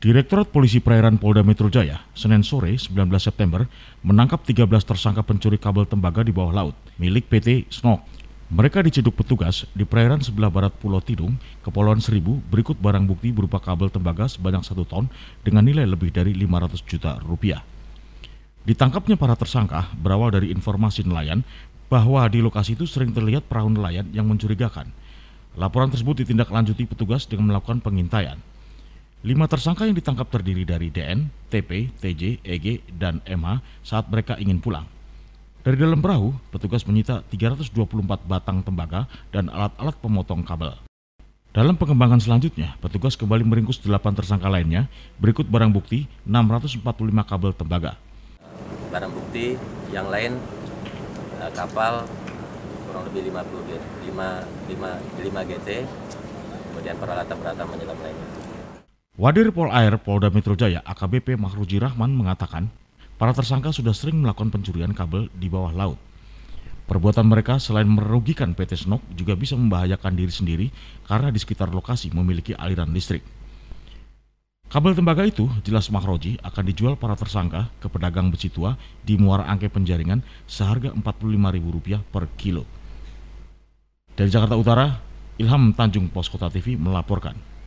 Direktorat Polisi Perairan Polda Metro Jaya, Senin sore 19 September, menangkap 13 tersangka pencuri kabel tembaga di bawah laut milik PT Snok. Mereka diciduk petugas di perairan sebelah barat Pulau Tidung, Kepulauan Seribu, berikut barang bukti berupa kabel tembaga sebanyak satu ton dengan nilai lebih dari 500 juta rupiah. Ditangkapnya para tersangka berawal dari informasi nelayan bahwa di lokasi itu sering terlihat perahu nelayan yang mencurigakan. Laporan tersebut ditindaklanjuti petugas dengan melakukan pengintaian. Lima tersangka yang ditangkap terdiri dari DN, TP, TJ, EG, dan MH saat mereka ingin pulang. Dari dalam perahu, petugas menyita 324 batang tembaga dan alat-alat pemotong kabel. Dalam pengembangan selanjutnya, petugas kembali meringkus 8 tersangka lainnya, berikut barang bukti 645 kabel tembaga. Barang bukti yang lain eh, kapal kurang lebih 50 5, 5, GT, kemudian peralatan-peralatan menyelam lainnya. Wadir Pol Air Polda Metro Jaya AKBP Makruji Rahman mengatakan, para tersangka sudah sering melakukan pencurian kabel di bawah laut. Perbuatan mereka selain merugikan PT Snok juga bisa membahayakan diri sendiri karena di sekitar lokasi memiliki aliran listrik. Kabel tembaga itu, jelas Makroji, akan dijual para tersangka ke pedagang besi tua di Muara Angke Penjaringan seharga Rp45.000 per kilo. Dari Jakarta Utara, Ilham Tanjung Pos Kota TV melaporkan.